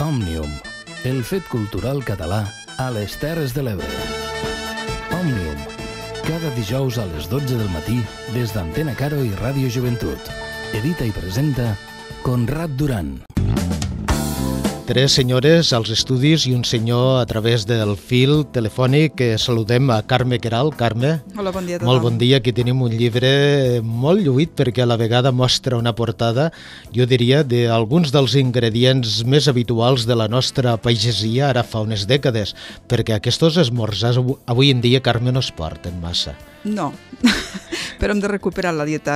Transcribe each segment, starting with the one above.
Òmnium, el fet cultural català a les Terres de l'Ebre. Òmnium, cada dijous a les 12 del matí des d'Antena Caro i Ràdio Joventut. Edita i presenta Conrad Duran tres senyores als estudis i un senyor a través del fil telefònic que saludem a Carme Queralt. Carme. Hola, bon dia a Molt bon dia. Aquí tenim un llibre molt lluït perquè a la vegada mostra una portada, jo diria, d'alguns dels ingredients més habituals de la nostra pagesia ara fa unes dècades, perquè aquests esmorzars avui en dia, Carme, no es porten massa. No, però hem de recuperar la dieta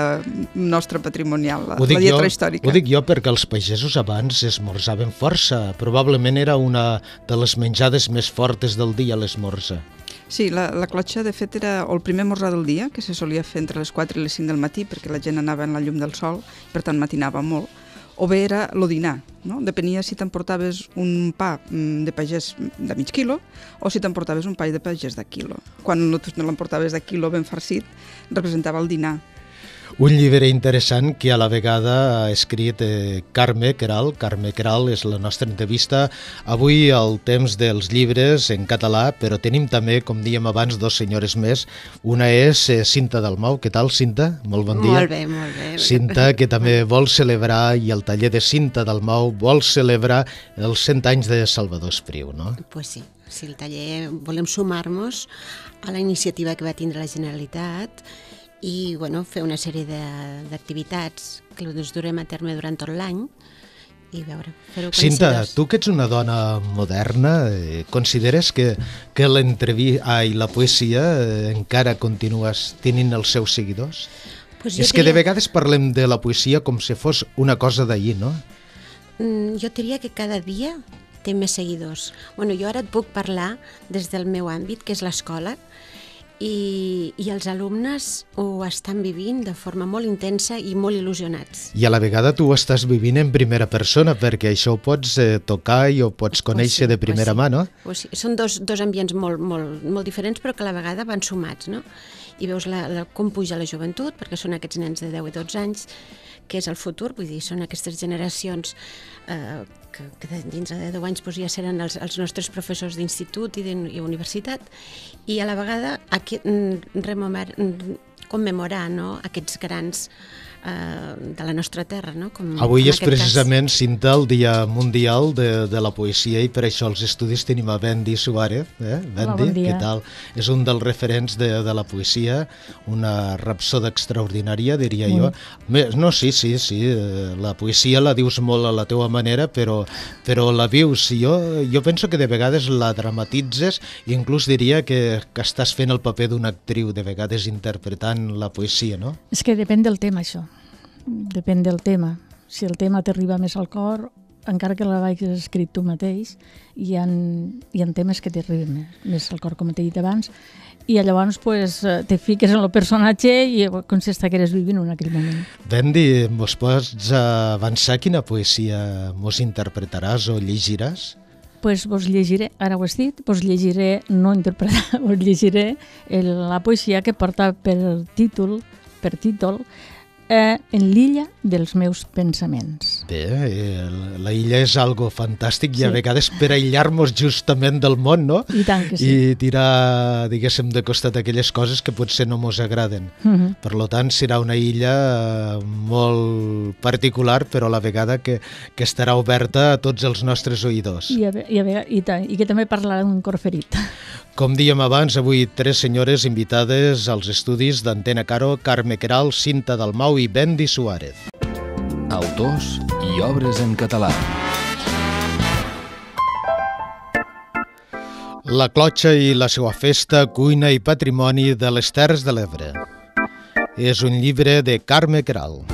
nostra patrimonial, la, la dieta jo, històrica. Ho dic jo perquè els pagesos abans esmorzaven força. Probablement era una de les menjades més fortes del dia, l'esmorza. Sí, la, la clotxa, de fet, era el primer morrà del dia, que se solia fer entre les 4 i les 5 del matí, perquè la gent anava en la llum del sol, per tant matinava molt o bé era lo dinar, no? Depenia si t'emportaves un pa mm, de pagès de mig quilo o si t'emportaves un pa de pagès de quilo. Quan no l'emportaves de quilo ben farcit, representava el dinar un llibre interessant que a la vegada ha escrit eh, Carme Queralt. Carme Queralt és la nostra entrevista. Avui al temps dels llibres en català, però tenim també, com dèiem abans, dos senyores més. Una és Cinta eh, Cinta Dalmau. Què tal, Cinta? Molt bon dia. Molt bé, molt bé. Cinta, que també vol celebrar, i el taller de Cinta Dalmau vol celebrar els 100 anys de Salvador Espriu, no? Pues sí, si sí, el taller volem sumar-nos a la iniciativa que va tindre la Generalitat i bueno, fer una sèrie d'activitats que ens durem a terme durant tot l'any i veure, fer-ho Cinta, tu que ets una dona moderna, eh, consideres que, que l'entrevista i la poesia eh, encara continues tenint els seus seguidors? Pues És diria... que de vegades parlem de la poesia com si fos una cosa d'ahir, no? Mm, jo diria que cada dia té més seguidors. Bueno, jo ara et puc parlar des del meu àmbit, que és l'escola, i, i els alumnes ho estan vivint de forma molt intensa i molt il·lusionats. I a la vegada tu ho estàs vivint en primera persona, perquè això ho pots eh, tocar i ho pots conèixer o sí, de primera sí. mà, no? O sí. Són dos, dos ambients molt, molt, molt diferents, però que a la vegada van sumats, no? I veus la, la, com puja la joventut, perquè són aquests nens de 10 i 12 anys, que és el futur, vull dir, són aquestes generacions eh, que, que dins de 10 anys doncs, ja seran els, els nostres professors d'institut i, d'universitat, i universitat, i a la vegada aquest, mm, rememorar, mm, commemorar no, aquests grans Eh, de la nostra terra. No? Com, Avui com és precisament, cas. Cinta, el Dia Mundial de, de la Poesia i per això els estudis tenim a Bendy Suárez. Eh? Bendy, Hola, bon què tal? És un dels referents de, de la poesia, una rapsoda extraordinària, diria mm. jo. No, sí, sí, sí, eh, la poesia la dius molt a la teua manera, però, però la vius. Jo, jo penso que de vegades la dramatitzes i inclús diria que, que estàs fent el paper d'una actriu, de vegades interpretant la poesia, no? És que depèn del tema, això. Depèn del tema. Si el tema t'arriba més al cor, encara que la vaig escrit tu mateix, hi ha, hi ha temes que t'arriben més, més al cor, com t'he dit abans, i llavors pues, eh, te fiques en el personatge i eh, com si estigueres vivint en aquell moment. Dendi, mos pots avançar quina poesia mos interpretaràs o llegiràs? pues vos llegiré, ara ho has dit, vos llegiré, no interpretar, vos llegiré el, la poesia que porta per títol, per títol eh, en l'illa dels meus pensaments. Bé, eh, la illa és algo fantàstic i sí. a vegades per aïllar-nos justament del món, no? I tant que sí. I tirar, diguéssim, de costat aquelles coses que potser no mos agraden. Uh mhm. -huh. Per lo tant, serà una illa eh, molt particular, però a la vegada que, que estarà oberta a tots els nostres oïdors. I, a, i, a, i, tant, i que també parlarà d'un cor ferit. Com dèiem abans, avui tres senyores invitades als estudis d'Antena Caro, Carme Queralt, Cinta Dalmau i Bendy Suárez autors i obres en català. La clotxa i la seva festa, cuina i patrimoni de les Terres de l'Ebre. És un llibre de Carme Queralt.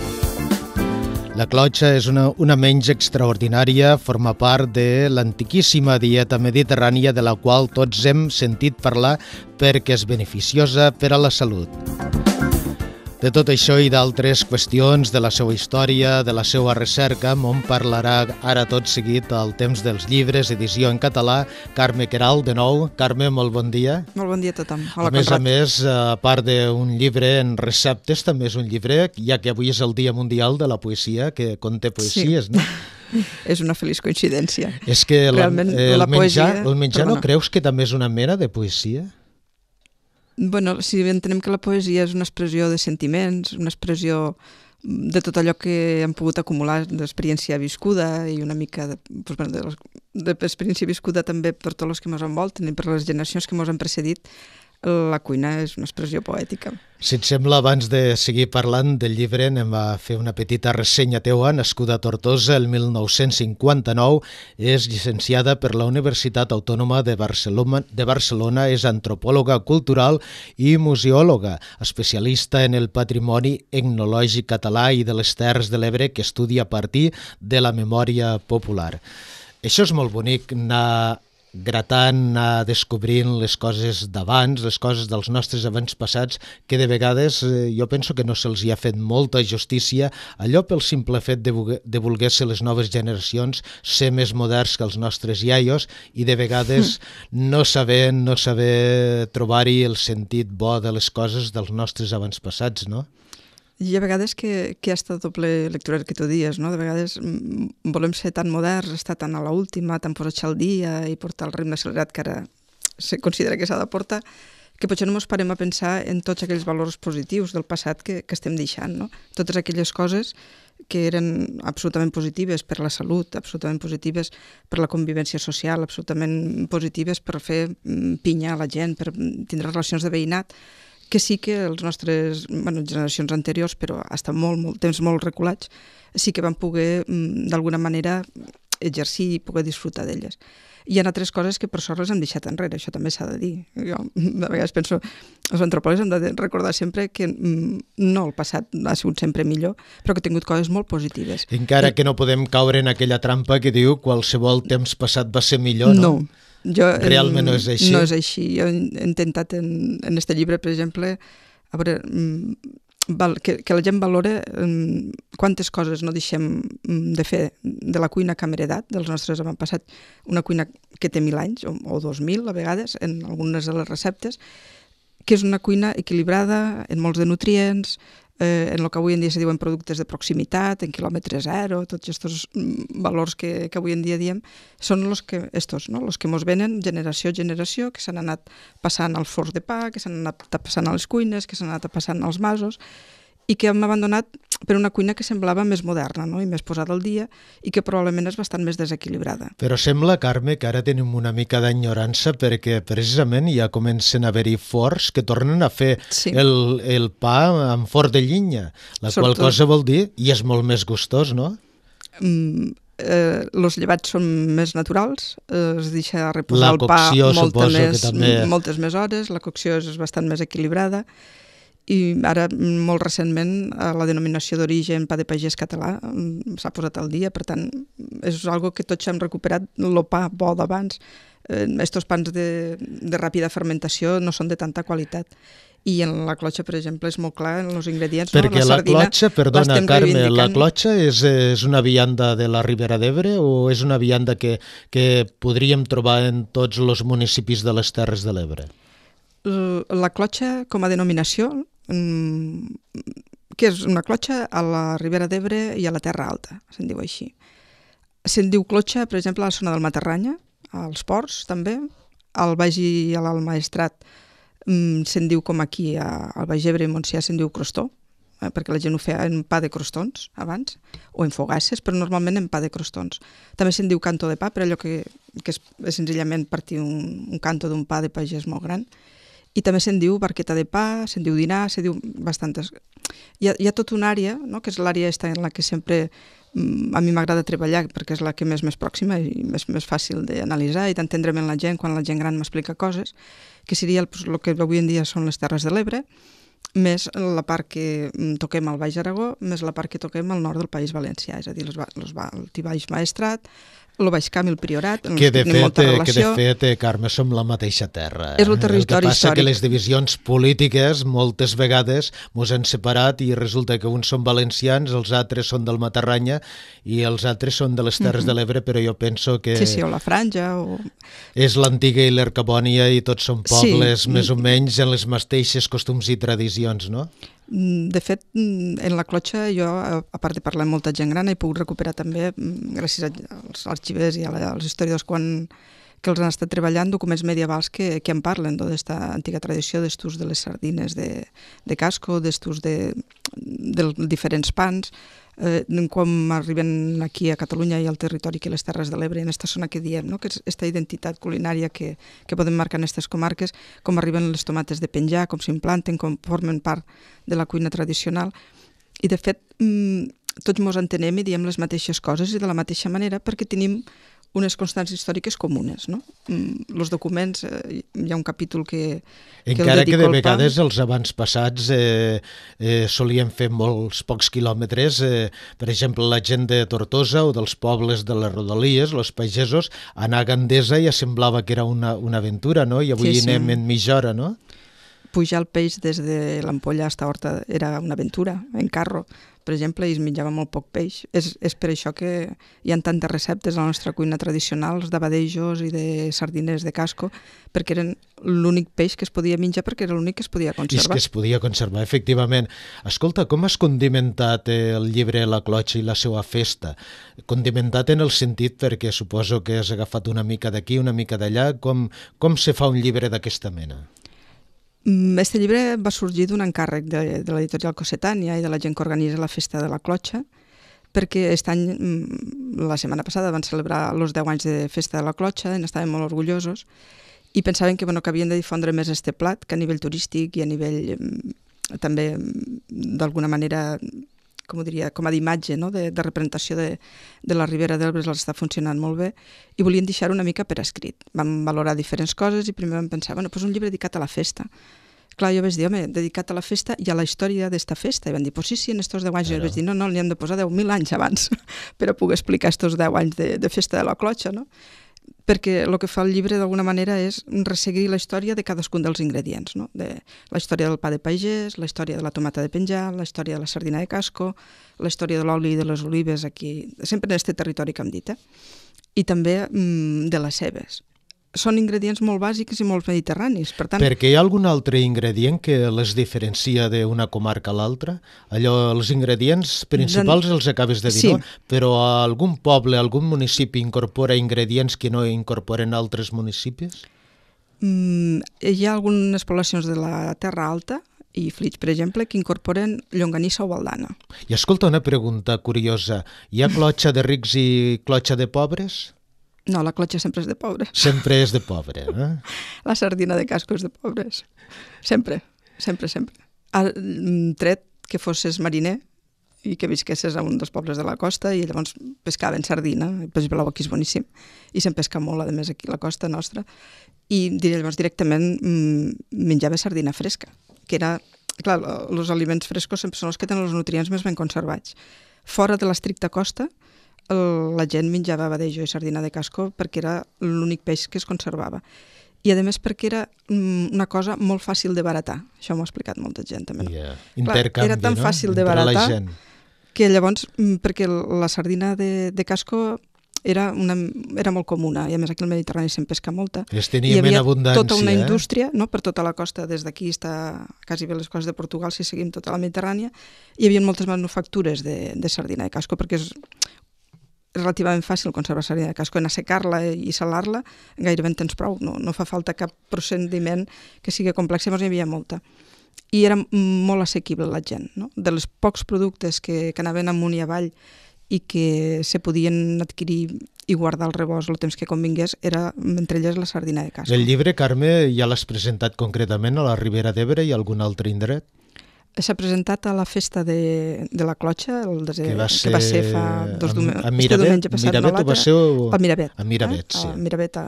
La clotxa és una, una menja extraordinària, forma part de l'antiquíssima dieta mediterrània de la qual tots hem sentit parlar perquè és beneficiosa per a la salut. De tot això i d'altres qüestions de la seva història, de la seva recerca, m'on parlarà ara tot seguit al temps dels llibres, edició en català, Carme Queralt, de nou. Carme, molt bon dia. Molt bon dia a tothom. Hola, a més Conrad. a més, a part d'un llibre en receptes, també és un llibre, ja que avui és el Dia Mundial de la Poesia, que conté poesies, sí. no? és una feliç coincidència. És que la, Realment, eh, el, la menjar, poesia... el menjar Perdona. no creus que també és una mena de poesia? bueno, si entenem que la poesia és una expressió de sentiments, una expressió mm, de tot allò que hem pogut acumular d'experiència viscuda i una mica d'experiència de, doncs, de, de viscuda també per tots els que ens envolten i per les generacions que ens han precedit, la cuina és una expressió poètica. Si et sembla, abans de seguir parlant del llibre, anem a fer una petita ressenya teua, nascuda a Tortosa el 1959, és llicenciada per la Universitat Autònoma de Barcelona, de Barcelona és antropòloga cultural i museòloga, especialista en el patrimoni etnològic català i de les Terres de l'Ebre que estudia a partir de la memòria popular. Això és molt bonic, anar gratant, anar descobrint les coses d'abans, les coses dels nostres abans passats, que de vegades eh, jo penso que no se'ls hi ha fet molta justícia, allò pel simple fet de, de voler ser les noves generacions, ser més moderns que els nostres iaios i de vegades no saber, no saber trobar-hi el sentit bo de les coses dels nostres abans passats, no? Hi ha vegades que, que ha estat doble lectura el que tu dies, no? De vegades mm, volem ser tan moderns, estar tan a l'última, tan posat al dia i portar el ritme accelerat que ara se considera que s'ha de portar, que potser no ens parem a pensar en tots aquells valors positius del passat que, que estem deixant, no? Totes aquelles coses que eren absolutament positives per la salut, absolutament positives per la convivència social, absolutament positives per fer mm, pinya a la gent, per mm, tindre relacions de veïnat, que sí que els nostres, bueno, generacions anteriors, però hasta molt, molt temps molt reculats, sí que van poder, mm, d'alguna manera, exercir i poder disfrutar d'elles. Hi ha altres coses que per sort les hem deixat enrere, això també s'ha de dir. Jo de vegades penso, els antropòlegs han de recordar sempre que mm, no el passat ha sigut sempre millor, però que ha tingut coses molt positives. Encara I... que no podem caure en aquella trampa que diu qualsevol temps passat va ser millor, no? No, jo, eh, Realment no és així. No és així. Jo he intentat en, en este llibre, per exemple, a veure, mm, val, que, que la gent valore mm, quantes coses no deixem mm, de fer de la cuina que hem heredat, dels nostres passat una cuina que té mil anys, o, o dos mil a vegades, en algunes de les receptes, que és una cuina equilibrada, en molts de nutrients, eh, en el que avui en dia se diuen productes de proximitat, en quilòmetre zero, tots aquests mm, valors que, que avui en dia diem, són els que, estos, no? los que mos venen generació a generació, que s'han anat passant al forns de pa, que s'han anat passant a les cuines, que s'han anat passant als masos, i que hem abandonat per una cuina que semblava més moderna no? i més posada al dia i que probablement és bastant més desequilibrada. Però sembla, Carme, que ara tenim una mica d'enyorança perquè precisament ja comencen a haver-hi forts que tornen a fer sí. el, el pa amb fort de llinya, la Sobretot. qual cosa vol dir, i és molt més gustós, no? Mm, eh, els llevats són més naturals, eh, es deixa reposar la cocció, el pa molta més, també... moltes més hores, la cocció és bastant més equilibrada i ara mm, molt recentment eh, la denominació d'origen pa de pagès català mm, s'ha posat al dia, per tant és algo que tots hem recuperat, el pa bo d'abans, eh, estos pans de, de ràpida fermentació no són de tanta qualitat i en la clotxa, per exemple, és molt clar en els ingredients. Perquè no? la, la sardina, clotxa, perdona, Carme, la clotxa és, és una vianda de la Ribera d'Ebre o és una vianda que, que podríem trobar en tots els municipis de les Terres de l'Ebre? La clotxa, com a denominació, Mm, que és una clotxa a la Ribera d'Ebre i a la Terra Alta, se'n diu així. Se'n diu clotxa, per exemple, a la zona del Matarranya, als ports també, al Baix i a Maestrat, mm, se'n diu com aquí, a, al Baix Ebre i Montsià se'n diu crostó, eh, perquè la gent ho feia en pa de crostons abans, o en fogasses, però normalment en pa de crostons. També se'n diu canto de pa, però allò que, que és senzillament partir un, un canto d'un pa de pagès molt gran, i també se'n diu barqueta de pa, se'n diu dinar, se'n diu bastantes. Hi ha, hi ha tot una àrea, no? que és l'àrea esta en la que sempre mm, a mi m'agrada treballar perquè és la que més més pròxima i més, més fàcil d'analitzar i d'entendre amb la gent quan la gent gran m'explica coses, que seria el, pues, el que avui en dia són les Terres de l'Ebre, més la part que mm, toquem al Baix Aragó, més la part que toquem al nord del País Valencià, és a dir, els, els, el Tibaix Maestrat, el Baix Camp i el Priorat. Que de, fet, eh, que de fet, eh, Carme, som la mateixa terra. És el territori eh? històric. El que passa històric. que les divisions polítiques moltes vegades ens han separat i resulta que uns són valencians, els altres són del Matarranya i els altres són de les Terres mm -hmm. de l'Ebre, però jo penso que... Sí, sí, o la Franja, o... És l'antiga i l'Ercabònia i tots són pobles sí. més o menys en les mateixes costums i tradicions, no? Mm, de fet, mm, en la clotxa jo, a part de parlar amb molta gent gran, he pogut recuperar també, mm, gràcies als arxivers i als historiadors quan, que els han estat treballant, documents medievals que, que en parlen, d'aquesta antiga tradició d'estus de les sardines de, de casco, d'estus de, dels diferents pans, eh, quan arriben aquí a Catalunya i al territori que les Terres de l'Ebre, en aquesta zona que diem, no? que és aquesta identitat culinària que, que podem marcar en aquestes comarques, com arriben les tomates de penjar, com s'implanten, com formen part de la cuina tradicional. I, de fet, mm, tots ens entenem i diem les mateixes coses i de la mateixa manera perquè tenim unes constants històriques comunes. No? Els mm, documents, eh, hi ha un capítol que... Encara que, que de vegades PAM. els passats eh, eh, solien fer molts pocs quilòmetres, eh, per exemple, la gent de Tortosa o dels pobles de les Rodalies, els pagesos, anar a Gandesa ja semblava que era una, una aventura, no? I avui sí, sí. anem en mitja hora, no? Pujar el peix des de l'ampolla fins a Horta era una aventura, en carro per exemple, i es menjava molt poc peix. És, és per això que hi ha tantes receptes a la nostra cuina tradicionals de badejos i de sardines de casco, perquè eren l'únic peix que es podia menjar perquè era l'únic que es podia conservar. I és que es podia conservar, efectivament. Escolta, com has condimentat el llibre La Clotxa i la seva festa? Condimentat en el sentit perquè suposo que has agafat una mica d'aquí, una mica d'allà. Com, com se fa un llibre d'aquesta mena? Mm, este llibre va sorgir d'un encàrrec de, de l'editorial Cossetània i de la gent que organitza la festa de la Clotxa, perquè aquest any, mm, la setmana passada, van celebrar els 10 anys de festa de la Clotxa i n'estàvem molt orgullosos i pensaven que, bueno, que havien de difondre més este plat que a nivell turístic i a nivell mm, també d'alguna manera com ho diria, com a d'imatge, no? de, de representació de, de la Ribera d'Elbres els està funcionant molt bé i volien deixar una mica per escrit. Vam valorar diferents coses i primer vam pensar, bueno, pues un llibre dedicat a la festa. Clar, jo vaig dir, home, dedicat a la festa i a la història d'esta festa. I van dir, pues sí, sí, en estos 10 anys. Claro. Jo vaig dir, no, no, li hem de posar 10.000 anys abans per a poder explicar estos 10 anys de, de festa de la clotxa, no? perquè el que fa el llibre d'alguna manera és resseguir la història de cadascun dels ingredients, no? de la història del pa de pagès, la història de la tomata de penjar, la història de la sardina de casco, la història de l'oli i de les olives aquí, sempre en aquest territori que hem dit, eh? i també mm, de les cebes són ingredients molt bàsics i molt mediterranis. Per tant... Perquè hi ha algun altre ingredient que les diferencia d'una comarca a l'altra? Allò, els ingredients principals doncs els acabes de dir, sí. no? però algun poble, algun municipi incorpora ingredients que no incorporen altres municipis? Mm, hi ha algunes poblacions de la Terra Alta, i Flix, per exemple, que incorporen llonganissa o baldana. I escolta una pregunta curiosa. Hi ha clotxa de rics i clotxa de pobres? No, la clotxa sempre és de pobre. Sempre és de pobre, eh? la sardina de casco és de pobres. Sempre, sempre, sempre. El mm, tret que fosses mariner i que visquesses a un dels pobles de la costa i llavors pescaven sardina, per exemple, aquí és boníssim, i se'n pesca molt, a més, aquí a la costa nostra, i llavors directament mm, menjava sardina fresca, que era... Clar, els aliments frescos sempre són els que tenen els nutrients més ben conservats. Fora de l'estricta costa, la gent menjava badejo i sardina de casco perquè era l'únic peix que es conservava. I a més perquè era mm, una cosa molt fàcil de baratar. Això m'ho ha explicat molta gent també. No? Yeah. Clar, era tan no? fàcil de baratar que llavors, mm, perquè la sardina de, de casco era, una, era molt comuna, i a més aquí al Mediterrani se'n pesca molta. Es tenia Hi havia tota una eh? indústria, no? per tota la costa, des d'aquí està quasi bé les coses de Portugal, si seguim tota la Mediterrània, hi havia moltes manufactures de, de sardina de casco, perquè és és relativament fàcil conservar sèrie de casco, en assecar-la i salar-la gairebé en tens prou, no, no fa falta cap procediment que sigui complex, llavors havia molta i era molt assequible la gent. No? De les pocs productes que, que anaven amunt i avall i que se podien adquirir i guardar el rebost el temps que convingués, era entre elles la sardina de casa. El llibre, Carme, ja l'has presentat concretament a la Ribera d'Ebre i a algun altre indret? s'ha presentat a la festa de, de la Clotxa, el desè, que, va ser, que va ser fa dos dume... a Miravet, passat. Mirabet no, o va ser... O... Al Miravet. A eh? sí. Al Mirabet a...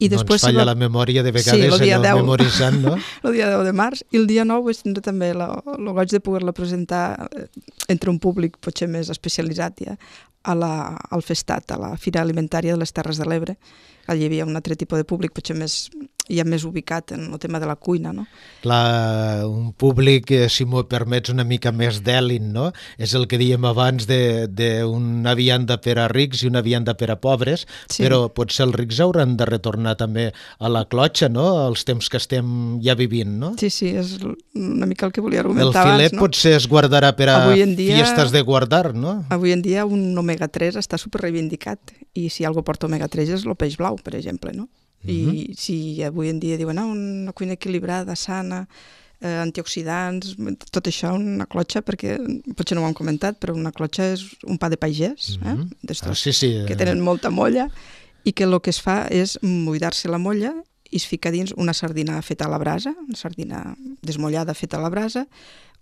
I no després ens falla la memòria de vegades sí, dia 10, memoritzant, no? el dia 10 de març i el dia 9 vaig tindre també la, el goig de poder-la presentar eh, entre un públic potser més especialitzat ja, a la, al Festat, a la Fira Alimentària de les Terres de l'Ebre. Allí hi havia un altre tipus de públic, potser més ja més ubicat en el tema de la cuina, no? Clar, un públic, eh, si m'ho permets, una mica més d'èlit, no? És el que dèiem abans d'una vianda per a rics i una vianda per a pobres, sí. però potser els rics hauran de retornar també a la clotxa, no?, als temps que estem ja vivint, no? Sí, sí, és una mica el que volia argumentar abans, no? El filet potser es guardarà per a dia, fiestes de guardar, no? Avui en dia un omega-3 està super reivindicat i si algo porta omega-3 és el peix blau, per exemple, no? I si avui en dia diuen ah, una cuina equilibrada, sana, eh, antioxidants, tot això, una clotxa, perquè potser no ho han comentat, però una clotxa és un pa de pagès, eh? -huh. eh? ah, sí, sí. Eh. que tenen molta molla, i que el que es fa és buidar-se la molla i es fica dins una sardina feta a la brasa, una sardina desmollada feta a la brasa,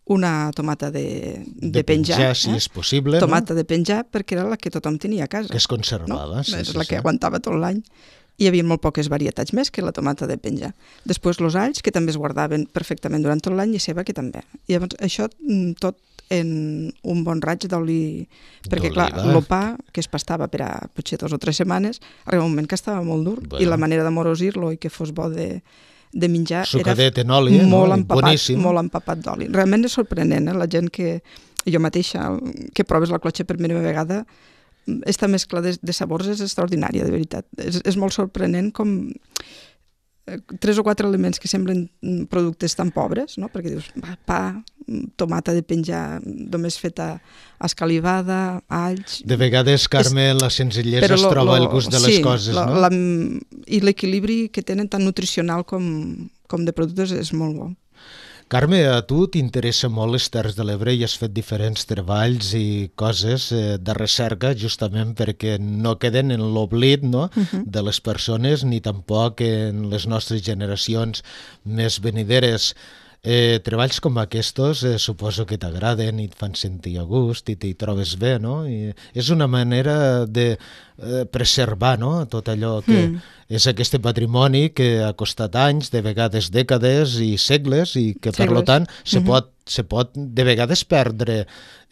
una tomata de, de, de penjar, penjar si eh? és possible. Tomata no? de penjar perquè era la que tothom tenia a casa. Que es conservava. No? Sí, és sí, la sí. que aguantava tot l'any hi havia molt poques varietats més que la tomata de penja. Després els alls, que també es guardaven perfectament durant tot l'any, i ceba, que també. I llavors això mm, tot en un bon raig d'oli, perquè clar, pa, que es pastava per a potser dues o tres setmanes, arriba un moment que estava molt dur bueno. i la manera de morosir-lo i que fos bo de, de menjar Sucadet era en oli, eh, molt, no? empapat, Boníssim. molt empapat d'oli. Realment és sorprenent, eh? la gent que jo mateixa, que proves la clotxa per primera vegada, esta mescla de, de sabors és extraordinària, de veritat. És, és molt sorprenent com eh, tres o quatre elements que semblen mm, productes tan pobres, no? perquè dius pa, pa mm, tomata de penjar només feta escalivada, alls... De vegades, Carme, és... la senzillesa es troba el gust de sí, les coses, lo, no? La, I l'equilibri que tenen tant nutricional com, com de productes és molt bo. Carme, a tu t'interessa molt les Terres de l'Ebre i has fet diferents treballs i coses eh, de recerca justament perquè no queden en l'oblit no? Uh mhm. -huh. de les persones ni tampoc en les nostres generacions més venideres. Eh, treballs com aquests eh, suposo que t'agraden i et fan sentir a gust i t'hi trobes bé, no? I és una manera de eh, preservar no? tot allò que... Mm és aquest patrimoni que ha costat anys, de vegades dècades i segles, i que per tant se, uh mhm. -huh. pot, se pot de vegades perdre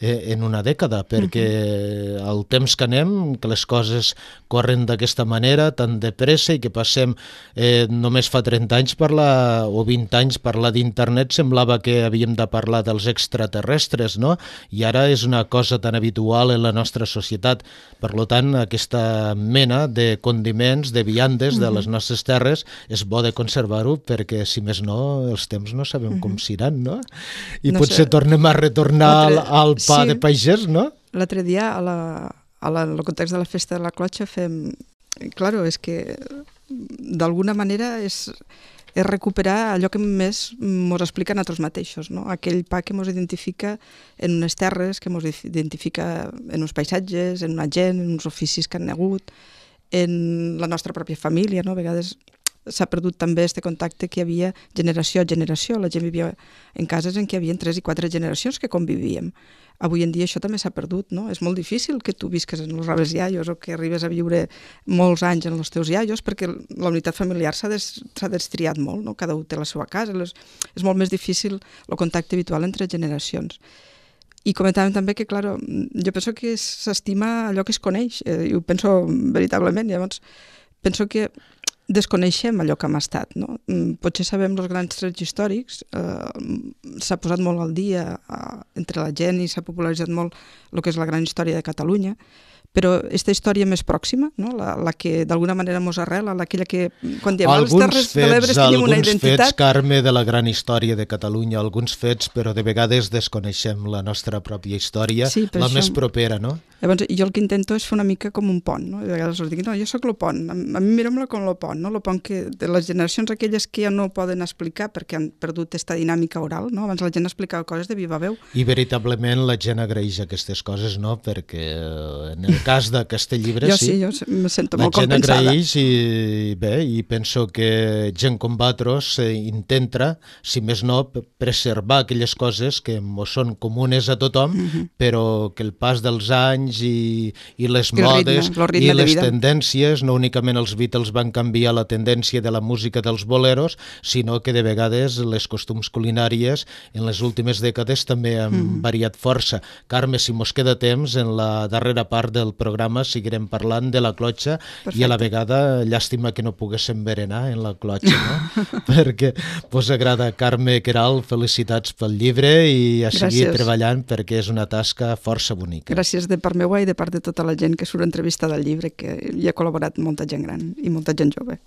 eh, en una dècada, perquè uh mhm. -huh. el temps que anem, que les coses corren d'aquesta manera, tan de pressa, i que passem, eh, només fa 30 anys parlar, o 20 anys parlar d'internet, semblava que havíem de parlar dels extraterrestres, no? I ara és una cosa tan habitual en la nostra societat. Per tant, aquesta mena de condiments, de viandes, des de les nostres terres, és bo de conservar-ho perquè, si més no, els temps no sabem com seran, no? I no potser sé. tornem a retornar al, al pa sí. de pagès, no? L'altre dia, a la, a la, en el context de la festa de la clotxa, fem... Claro, és que d'alguna manera és és recuperar allò que més ens explica a nosaltres mateixos, no? aquell pa que ens identifica en unes terres, que ens identifica en uns paisatges, en una gent, en uns oficis que han negut, en la nostra pròpia família, no? a vegades s'ha perdut també aquest contacte que hi havia generació a generació. La gent vivia en cases en què hi havia tres i quatre generacions que convivíem. Avui en dia això també s'ha perdut, no? És molt difícil que tu visques en els raves iaios o que arribes a viure molts anys en els teus iaios perquè la unitat familiar s'ha des, destriat molt, no? Cada un té la seva casa. Les, és molt més difícil el contacte habitual entre generacions. I comentàvem també que, clar, mm, jo penso que s'estima allò que es coneix, eh, i ho penso veritablement, llavors penso que desconeixem allò que hem estat. No? Mm, potser sabem els grans trets històrics, eh, mm, s'ha posat molt al dia eh, entre la gent i s'ha popularitzat molt el que és la gran història de Catalunya, però aquesta història més pròxima, no? la, la que d'alguna manera mos arrela, aquella que quan diem ah, alguns els Terres fets, de l'Ebre tenim una identitat... Alguns fets, Carme, de la gran història de Catalunya, alguns fets, però de vegades desconeixem la nostra pròpia història, sí, la això... més propera, no? Llavors, jo el que intento és fer una mica com un pont, no? De vegades els dic, no, jo sóc el pont, a mi mirem-la com el pont, no? El pont que de les generacions aquelles que ja no poden explicar perquè han perdut aquesta dinàmica oral, no? Abans la gent explicava coses de viva veu. I veritablement la gent agraeix aquestes coses, no? Perquè eh, en el cas de Castelllibre, sí. Jo sí, jo em sento molt compensada. La gent agraeix i, bé, i penso que gent com Batros eh, intenta, si més no, preservar aquelles coses que mos són comunes a tothom, mm -hmm. però que el pas dels anys i, i les I modes ritme, ritme i les tendències, no únicament els Beatles van canviar la tendència de la música dels boleros, sinó que de vegades les costums culinàries en les últimes dècades també han mm -hmm. variat força. Carme, si mos queda temps, en la darrera part del del programa seguirem parlant de la clotxa Perfecte. i a la vegada llàstima que no poguéssim berenar en la clotxa, no? perquè vos agrada Carme Queralt, felicitats pel llibre i a Gràcies. seguir treballant perquè és una tasca força bonica. Gràcies de part meu i de part de tota la gent que surt entrevista del llibre, que hi ha col·laborat molta gent gran i molta gent jove.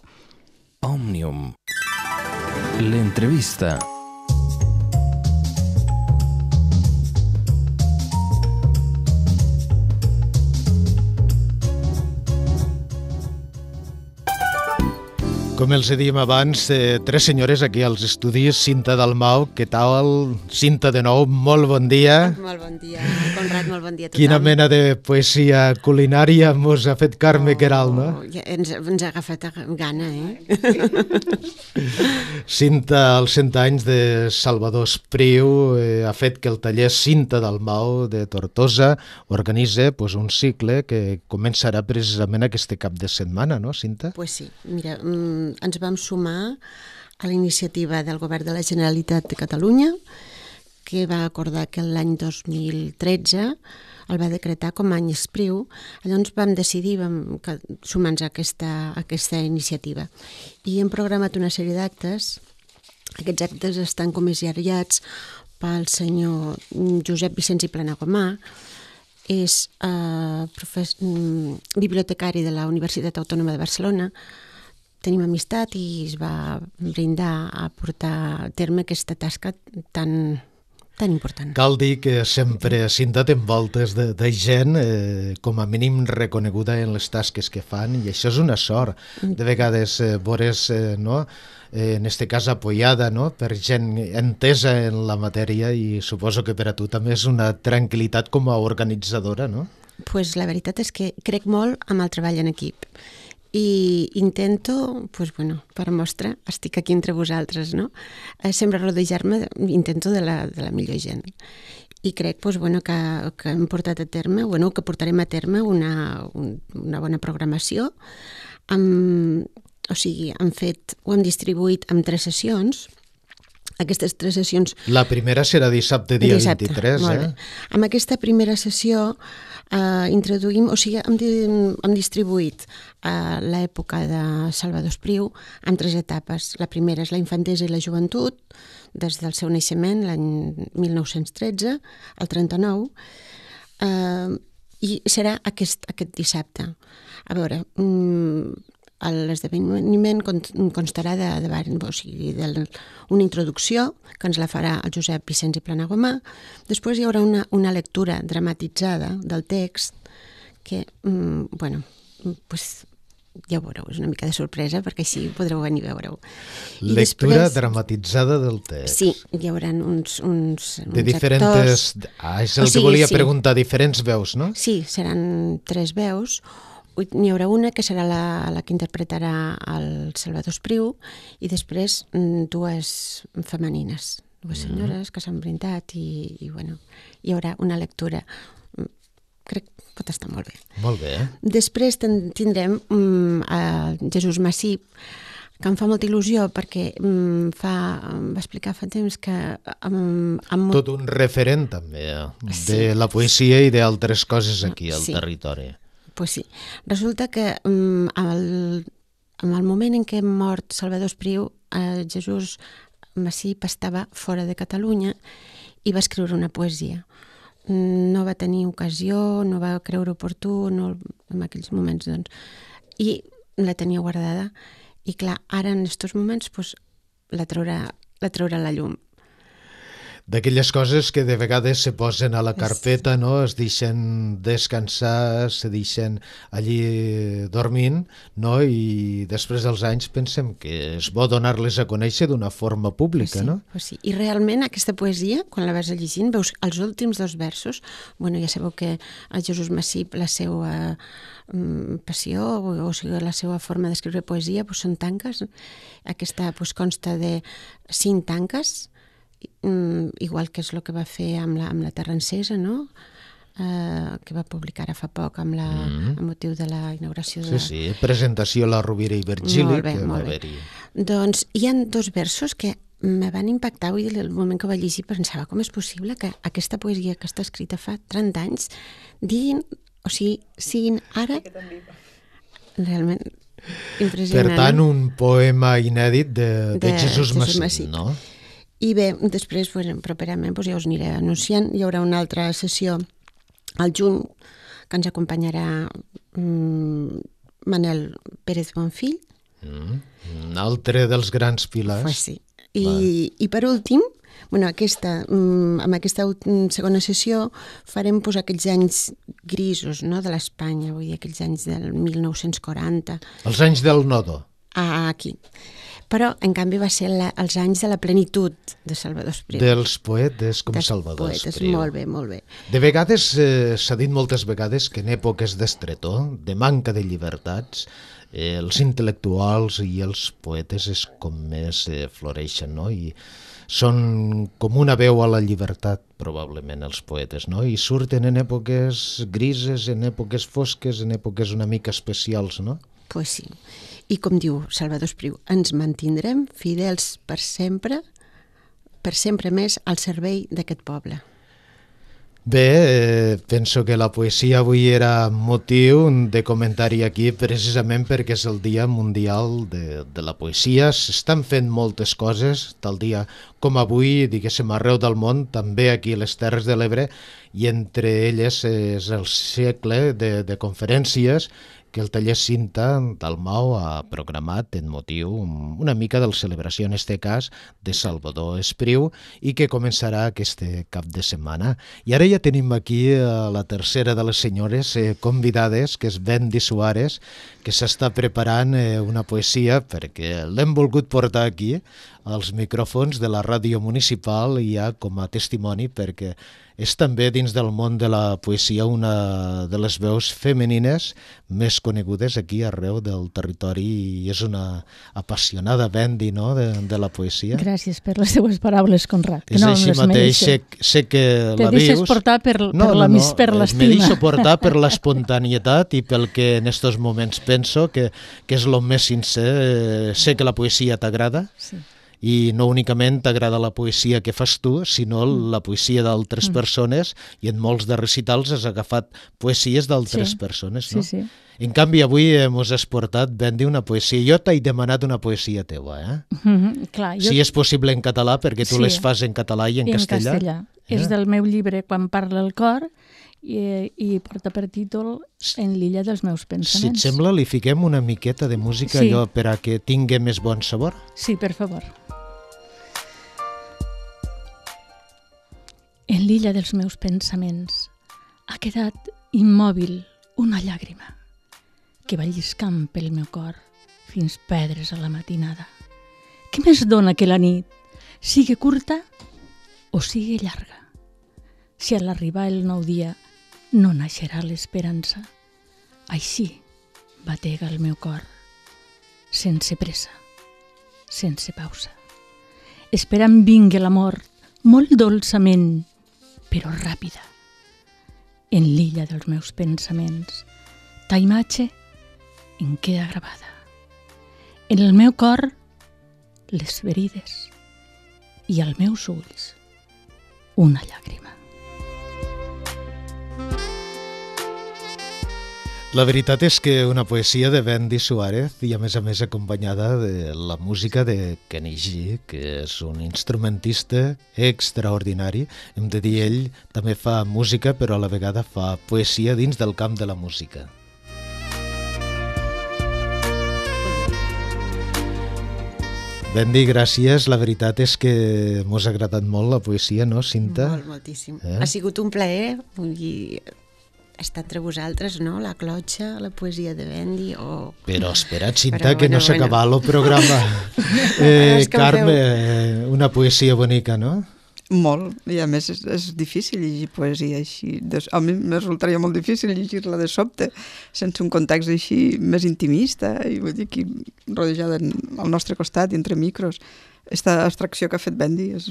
Òmnium. L'entrevista. Com els dèiem abans, eh, tres senyores aquí als estudis, Cinta Dalmau, què tal? Cinta de nou, molt bon dia. Molt bon dia, Conrad, molt bon dia a tothom. Quina mena de poesia culinària mos ha fet Carme oh, Queralt, no? Ja ens, ens ha agafat gana, eh? Cinta, als 100 anys de Salvador Espriu, eh, ha fet que el taller Cinta Dalmau de Tortosa organitza pues, un cicle que començarà precisament aquest cap de setmana, no, Cinta? Pues sí, mira, mmm Eh, ens vam sumar a la iniciativa del Govern de la Generalitat de Catalunya, que va acordar que l'any 2013 el va decretar com a any espriu, llavors vam decidir vam, sumar-nos a aquesta, a aquesta iniciativa. I hem programat una sèrie d'actes. Aquests actes estan comissariats pel senyor Josep Vicenç i Gomà, és eh, profes... Mm, bibliotecari de la Universitat Autònoma de Barcelona, tenim amistat i es va brindar a portar a terme aquesta tasca tan tan important. Cal dir que sempre cintat en voltes de, de gent eh, com a mínim reconeguda en les tasques que fan i això és una sort. Mm. De vegades eh, vores, eh, no? eh, en este cas apoyada no? per gent entesa en la matèria i suposo que per a tu també és una tranquil·litat com a organitzadora, no? Pues la veritat és que crec molt amb el treball en equip i intento, pues, bueno, per mostra, estic aquí entre vosaltres, no? Eh, sempre rodejar-me, intento de la, de la millor gent. I crec pues, bueno, que, que hem portat a terme, bueno, que portarem a terme una, un, una bona programació. Hem, o sigui, hem fet, ho hem distribuït en tres sessions, aquestes tres sessions... La primera serà dissabte, dia dissabte, 23, eh? Amb aquesta primera sessió eh, introduïm, o sigui, hem, hem distribuït eh, l'època de Salvador Espriu en tres etapes. La primera és la infantesa i la joventut, des del seu naixement, l'any 1913, al 39, eh, i serà aquest, aquest dissabte. A veure, mm, L'esdeveniment constarà de, de, o sigui, de una introducció que ens la farà el Josep Vicenç i Planagomà. Després hi haurà una, una lectura dramatitzada del text que, mm, bueno, pues, ja ho veureu, és una mica de sorpresa perquè així podreu venir a veure-ho. Lectura després, dramatitzada del text. Sí, hi haurà uns, uns, uns De diferents... Actors... Ah, és el o sigui, que volia sí. preguntar, diferents veus, no? Sí, seran tres veus n'hi haurà una que serà la, la que interpretarà el Salvador Espriu i després mm, dues femenines, dues mm. senyores mm. que s'han brindat i, i bueno, hi haurà una lectura mm, crec que pot estar molt bé. Molt bé. Després tindrem um, a Jesús Massí, que em fa molta il·lusió perquè um, fa, em va explicar fa temps que... Um, amb... Tot un referent també eh? de sí. la poesia i d'altres coses aquí al sí. territori pues sí. Resulta que um, mm, amb, el, amb el moment en què hem mort Salvador Espriu, eh, Jesús Massip estava fora de Catalunya i va escriure una poesia. No va tenir ocasió, no va creure oportú, no, en aquells moments, doncs. I la tenia guardada. I clar, ara en aquests moments pues, la traurà la traurà la llum d'aquelles coses que de vegades se posen a la carpeta, no? es deixen descansar, se deixen allí dormint, no? i després dels anys pensem que és bo donar-les a conèixer d'una forma pública. Pues sí, no? pues sí. I realment aquesta poesia, quan la vas llegint, veus els últims dos versos, bueno, ja sabeu que a Jesús Massip la seva mm, passió o, o sigui, la seva forma d'escriure poesia pues, són tanques. Aquesta pues, consta de cinc tanques, Mm, igual que és el que va fer amb la, amb la Terra Encesa, no? eh, que va publicar ara fa poc amb la, mm. amb motiu de la inauguració de... Sí, sí, presentació a la Rovira i Virgili molt bé, que molt va haver-hi. Doncs hi han dos versos que me van impactar avui el moment que ho vaig llegir pensava com és possible que aquesta poesia que està escrita fa 30 anys diguin, o sigui, siguin ara realment impressionant. Per tant, eh? un poema inèdit de, de, de Jesús, Jesús Massí, no? I bé, després, pues, properament, pues, doncs, ja us aniré anunciant. Hi haurà una altra sessió al juny que ens acompanyarà mm, Manel Pérez Bonfill. Mm, un altre dels grans pilars. Pues sí. I, I per últim, bueno, aquesta, mm, amb aquesta segona sessió farem pues, aquells anys grisos no, de l'Espanya, vull dir, aquells anys del 1940. Els anys del nodo. Ah, aquí. Però, en canvi, va ser la, els anys de la plenitud de Salvador Espriu. Dels poetes com Dels Salvador poetes, Espriu. Molt bé, molt bé. De vegades, eh, s'ha dit moltes vegades que en èpoques d'estretor, de manca de llibertats, eh, els intel·lectuals i els poetes és com més eh, floreixen, no? I són com una veu a la llibertat, probablement, els poetes, no? I surten en èpoques grises, en èpoques fosques, en èpoques una mica especials, no? Pues sí. I com diu Salvador Espriu, ens mantindrem fidels per sempre, per sempre més, al servei d'aquest poble. Bé, eh, penso que la poesia avui era motiu de comentari aquí precisament perquè és el Dia Mundial de, de la Poesia. S'estan fent moltes coses tal dia com avui, diguéssim, arreu del món, també aquí a les Terres de l'Ebre, i entre elles és el segle de, de conferències que el taller cinta del Mau ha programat en motiu una mica de la celebració, en este cas, de Salvador Espriu i que començarà aquest eh, cap de setmana. I ara ja tenim aquí eh, la tercera de les senyores eh, convidades, que és Bendy Suárez, que s'està preparant una poesia perquè l'hem volgut portar aquí als micròfons de la ràdio municipal i ja com a testimoni perquè és també dins del món de la poesia una de les veus femenines més conegudes aquí arreu del territori i és una apassionada vendi no, de, de la poesia. Gràcies per les teves paraules, Conrad. És no així mateix, sé, sé que Te la vius... Te deixes portar per, per no, no, per eh, l'estima. Me deixo portar per l'espontanietat i pel que en estos moments penso que, que és el més sincer. Eh, sé que la poesia t'agrada, sí i no únicament t'agrada la poesia que fas tu, sinó mm. la poesia d'altres mm. persones, i en molts de recitals has agafat poesies d'altres sí. persones, no? Sí, sí. En canvi, avui mos has portat, dir, una poesia. Jo t'he demanat una poesia teua, eh? Mm -hmm, clar, jo... Si és possible en català, perquè tu sí. les fas en català i en, I en castellà. Eh? És del meu llibre Quan parla el cor, i, i porta per títol En l'illa dels meus pensaments. Si et sembla, li fiquem una miqueta de música sí. allò per a que tingui més bon sabor? Sí, per favor. En l'illa dels meus pensaments ha quedat immòbil una llàgrima que va lliscant pel meu cor fins pedres a la matinada. Què més dona que la nit, sigui curta o sigui llarga? Si a l'arribar el nou dia no naixerà l'esperança, així batega el meu cor, sense pressa, sense pausa. Esperant vingui l'amor molt dolçament, però ràpida. En l'illa dels meus pensaments, ta imatge em queda gravada. En el meu cor, les verides i als meus ulls, una llàgrima. La veritat és que una poesia de Bendy Suárez i a més a més acompanyada de la música de G, que és un instrumentista extraordinari. Hem de dir, ell també fa música però a la vegada fa poesia dins del camp de la música. Bendy, gràcies. La veritat és que m'ha agradat molt la poesia, no, Cinta? Molt, moltíssim. Eh? Ha sigut un plaer dir, està entre vosaltres, no? La clotxa, la poesia de Bendy o... Però espera't, Cinta, Però, que bueno, no s'ha bueno. acabat el programa. eh, Carme, eh, una poesia bonica, no? Molt, i a més és, és difícil llegir poesia així. A mi me resultaria molt difícil llegir-la de sobte, sense un context així més intimista, i vull dir, aquí rodejada al nostre costat, entre micros. Aquesta abstracció que ha fet Bendy és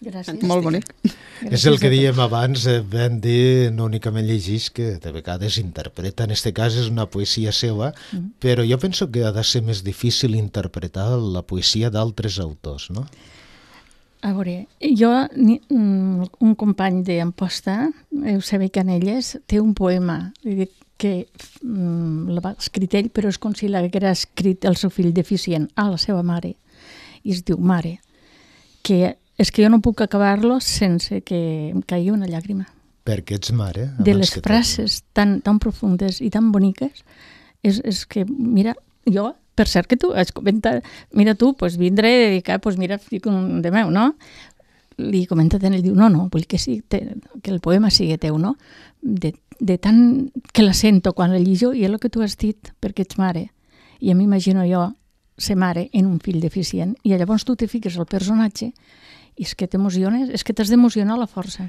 Gràcies. Molt bonic. Gràcies és el que dèiem abans, eh, vam dir, no únicament llegis, que eh, de vegades interpreta, en este cas és una poesia seva, mm -hmm. però jo penso que ha de ser més difícil interpretar la poesia d'altres autors, no? A veure, jo, mm, un company d'Amposta, Eusebi eh, Canelles, té un poema, dic, eh, que la mm, l'ha escrit ell, però és com si l'haguera escrit el seu fill deficient, a la seva mare, i es diu Mare, que és que jo no puc acabar-lo sense que em caigui una llàgrima. Perquè ets mare. De les frases tan, tan profundes i tan boniques, és, és que, mira, jo, per cert que tu has comentat, mira tu, pues vindré a dedicar, pues mira, fic un de meu, no? Li comenta ell, diu, no, no, vull que, sí, te, que el poema sigui teu, no? De, de tant que la sento quan la llijo, i és el que tu has dit, perquè ets mare. I a mi imagino jo ser mare en un fill deficient, i llavors tu te fiques al personatge i és que t'emociones, és que t'has d'emocionar la força.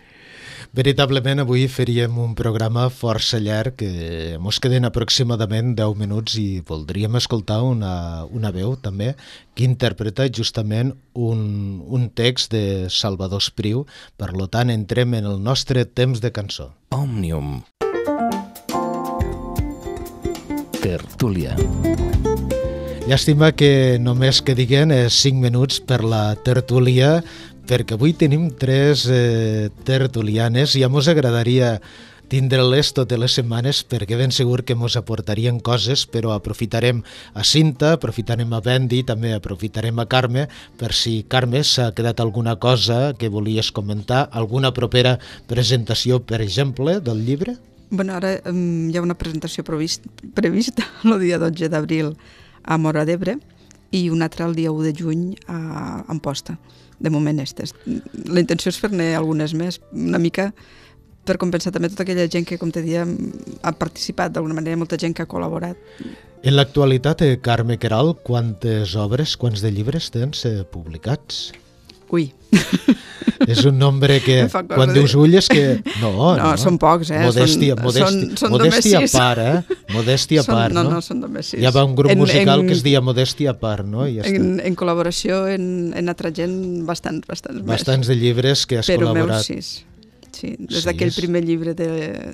Veritablement, avui faríem un programa força llarg, que ens queden aproximadament 10 minuts i voldríem escoltar una, una veu també que interpreta justament un, un text de Salvador Espriu. Per lo tant, entrem en el nostre temps de cançó. Òmnium. Tertúlia. Llàstima que només que diguen 5 eh, minuts per la tertúlia perquè avui tenim tres eh, tertulianes i a mos agradaria tindre-les totes les setmanes perquè ben segur que ens aportarien coses, però aprofitarem a Cinta, aprofitarem a Bendy, també aprofitarem a Carme, per si Carme s'ha quedat alguna cosa que volies comentar, alguna propera presentació, per exemple, del llibre? Bueno, ara um, hi ha una presentació previst, prevista el dia 12 d'abril a Mora d'Ebre i una altra el dia 1 de juny a Amposta de moment estes. La intenció és fer-ne algunes més, una mica per compensar també tota aquella gent que, com te diem, ha participat d'alguna manera, molta gent que ha col·laborat. En l'actualitat, eh, Carme Queralt, quantes obres, quants de llibres tens eh, publicats? Ui. És un nombre que, quan dius ull, és que... No, no, no, són pocs, eh? Modèstia, són, modèstia, són, són modèstia a part, eh? Modèstia a part, no? No, no, són només sis. Hi va un grup en, musical en, que es deia Modèstia a part, no? I ja en, està. en col·laboració en, en altra gent, bastants, bastants, bastants més. Bastants de llibres que has Però col·laborat. Però meus sis. Sí, des sí, d'aquell és... primer llibre de,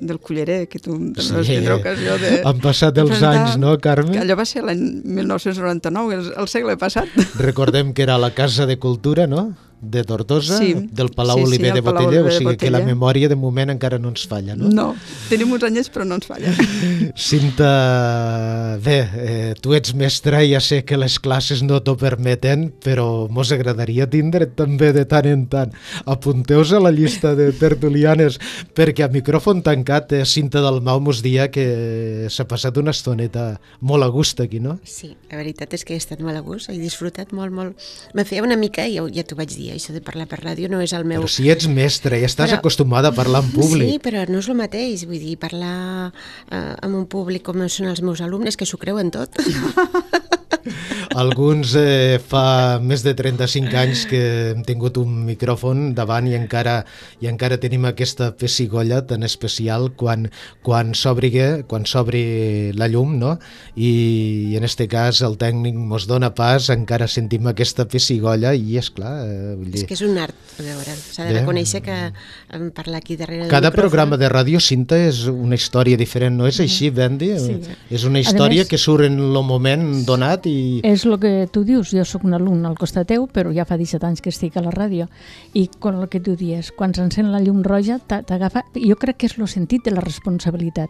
del Culleré, que tu sí. vas tindre ocasió de... Han passat els presentar... anys, no, Carme? Que Allò va ser l'any 1999, el, el segle passat. Recordem que era la Casa de Cultura, no? de Tortosa, sí, del Palau sí, Oliver sí, de Botella, Oliver o sigui que la memòria de moment encara no ens falla, no? No, tenim uns anys però no ens falla. Cinta, bé, eh, tu ets mestra i ja sé que les classes no t'ho permeten, però mos agradaria tindre també de tant en tant. apunteu a la llista de tertulianes, perquè a micròfon tancat eh, Cinta del Mau mos dia que s'ha passat una estoneta molt a gust aquí, no? Sí, la veritat és que he estat molt a gust, he disfrutat molt, molt. Me feia una mica, ja, ja t'ho vaig dir, i això de parlar per ràdio no és el meu... Però si ets mestre i estàs però... acostumada a parlar en públic. Sí, però no és el mateix, vull dir, parlar eh, amb un públic com són els meus alumnes, que s'ho creuen tot. Alguns eh, fa més de 35 anys que hem tingut un micròfon davant i encara i encara tenim aquesta pessigolla tan especial quan quan s'obri quan s'obri la llum, no? I, I en este cas el tècnic mos dona pas, encara sentim aquesta pessigolla i és clar, eh, vull dir... És que és un art, a veure, s'ha de reconèixer que em parla aquí darrere Cada micròfon... programa de ràdio Cinta és una història diferent, no és així, Bendy? Sí. És una història més, que surt en el moment donat i és el que tu dius, jo sóc un alumne al costat teu, però ja fa 17 anys que estic a la ràdio, i quan el que tu dius, quan s'encén la llum roja, t'agafa, jo crec que és el sentit de la responsabilitat,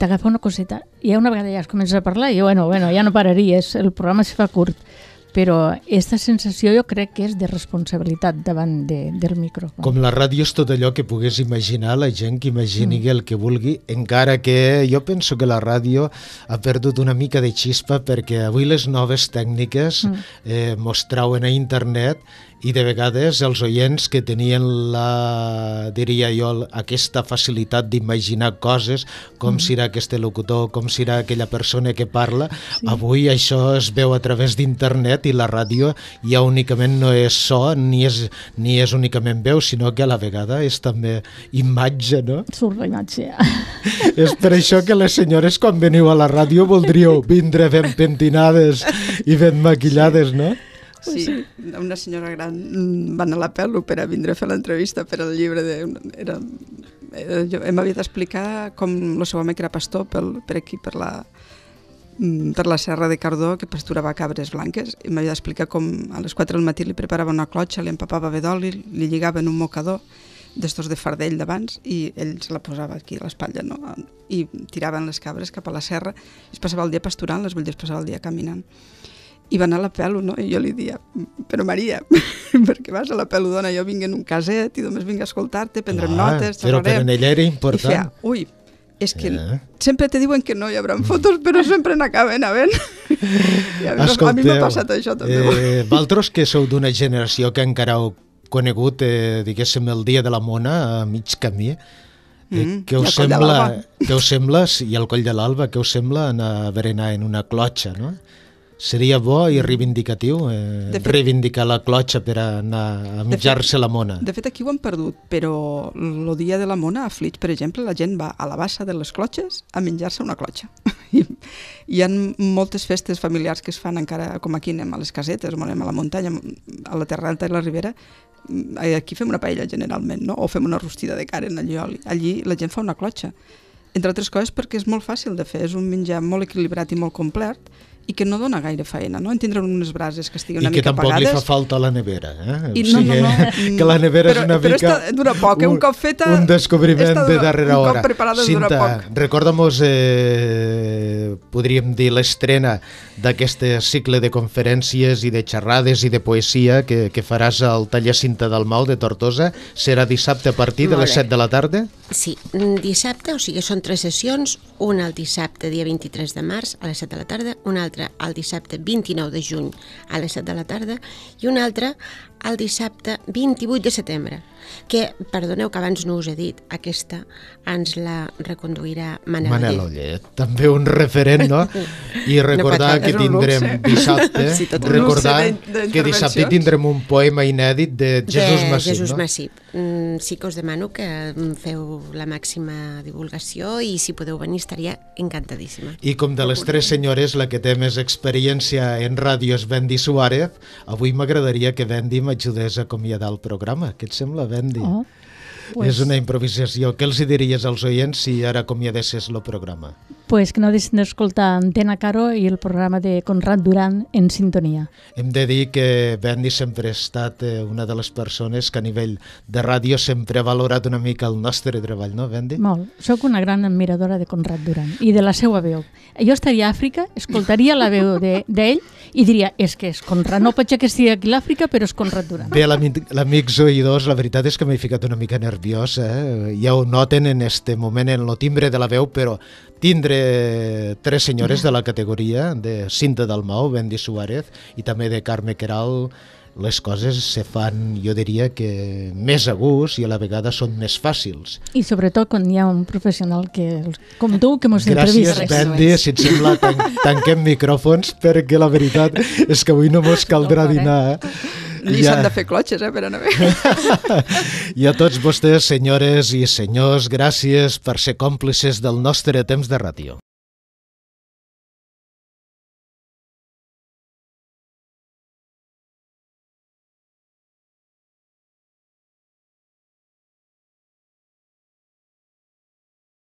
t'agafa una coseta, i una vegada ja es comença a parlar, i jo, bueno, bueno, ja no pararies, el programa es fa curt, però aquesta sensació jo crec que és de responsabilitat davant de, del micròfon. Com la ràdio és tot allò que pogués imaginar la gent que imagini mm. el que vulgui, encara que jo penso que la ràdio ha perdut una mica de xispa perquè avui les noves tècniques mm. eh, mostrauen a internet i de vegades els oients que tenien la, diria jo, aquesta facilitat d'imaginar coses, com mm. serà aquest locutor, com serà aquella persona que parla, sí. avui això es veu a través d'internet i la ràdio ja únicament no és so ni és, ni és únicament veu, sinó que a la vegada és també imatge, no? Surt la imatge, ja. És per això que les senyores quan veniu a la ràdio voldríeu vindre ben pentinades i ben maquillades, no? Sí, sí, una senyora gran mm, va anar a la pèl per a vindre a fer l'entrevista per al llibre de... Era, era, jo, em havia d'explicar com el seu home que era pastor pel, per aquí, per la, mm, per la serra de Cardó, que pasturava cabres blanques, i m'havia d'explicar com a les 4 del matí li preparava una clotxa, li empapava bé d'oli, li lligava en un mocador d'estos de fardell d'abans i ell se la posava aquí a l'espatlla no? i tiraven les cabres cap a la serra i es passava el dia pasturant, les velles passava el dia caminant i va anar a la pelo, no? I jo li dia, però Maria, per què vas a la pelo, dona? Jo vinc en un caset i només vinc a escoltar-te, prendrem ah, notes, xerrarem... Però per en ella era important. I feia, ui, és que eh. sempre te diuen que no hi haurà fotos, però sempre n'acaben havent. I a Escolteu, a mi m'ha passat això també. Eh, valtros que sou d'una generació que encara heu conegut, eh, diguéssim, el dia de la mona a mig camí, eh, Mm, què us sembla, què us sembla, i al coll de l'alba, què us sembla anar a berenar en una clotxa, no? Seria bo i mm. reivindicatiu eh, fet, reivindicar la clotxa per anar a menjar-se la mona. De fet, aquí ho han perdut, però el dia de la mona a Flix, per exemple, la gent va a la bassa de les clotxes a menjar-se una clotxa. I, hi ha moltes festes familiars que es fan encara, com aquí anem a les casetes, anem a la muntanya, a la Terra Alta i la Ribera, mm, eh, aquí fem una paella generalment, no? o fem una rostida de carn allí, oli. allí la gent fa una clotxa. Entre altres coses perquè és molt fàcil de fer, és un menjar molt equilibrat i molt complet, i que no dona gaire feina, no? En unes brases que estiguin una mica apagades. I que tampoc li fa falta la nevera, eh? I no, o sigui, no, no. que la nevera però, és una però mica... Però està, dura poc, eh? Un, cop feta... Un descobriment dura, de darrera hora. Un cop preparada Cinta, dura poc. recorda-mos, eh, podríem dir, l'estrena d'aquest cicle de conferències i de xerrades i de poesia que, que faràs al taller Cinta del Mal de Tortosa. Serà dissabte a partir de les 7 de la tarda? Sí, mm, dissabte, o sigui, són tres sessions, una el dissabte, dia 23 de març, a les 7 de la tarda, una altra teatre el dissabte 29 de juny a les 7 de la tarda i un altre el dissabte 28 de setembre, que, perdoneu que abans no us he dit, aquesta ens la reconduirà Manel, Manel Ollet. També un referent, no? I recordar no que tindrem dissabte, sí, recordar que dissabte tindrem un poema inèdit de Jesús Massip. Jesús Massip. No? Mm, sí que us demano que mm, feu la màxima divulgació i si podeu venir estaria encantadíssima. I com de les tres senyores, la que té més experiència en ràdio és Vendi Suárez, avui m'agradaria que Vendi m'ajudes a acomiadar el programa? Què et sembla, Bendy? Oh, pues... És una improvisació. Què els diries als oients si ara acomiadessis el programa? Pues que no deixin d'escoltar Antena Caro i el programa de Conrad Duran en sintonia. Hem de dir que Bendy sempre ha estat eh, una de les persones que a nivell de ràdio sempre ha valorat una mica el nostre treball, no, Bendy? Molt. Soc una gran admiradora de Conrad Duran i de la seva veu. Jo estaria a Àfrica, escoltaria la veu d'ell de, i diria, és que és contra, no pot ser que sigui aquí l'Àfrica, però és contra Durant. Bé, l'amics oïdors, la veritat és que m'he ficat una mica nerviós, eh? ja ho noten en este moment en lo timbre de la veu, però tindre tres senyores de la categoria de Cinta Dalmau, Bendy Suárez i també de Carme Queralt, les coses se fan, jo diria que més a gust i a la vegada són més fàcils. I sobretot quan hi ha un professional que, com tu que mos entrevista. Gràcies, Bendy, si et sembla, tan, tanquem micròfons perquè la veritat és que avui no mos caldrà no, dinar. Eh? I ja. s'han de fer clotxes, eh, per anar bé. I a tots vostès, senyores i senyors, gràcies per ser còmplices del nostre temps de ràdio.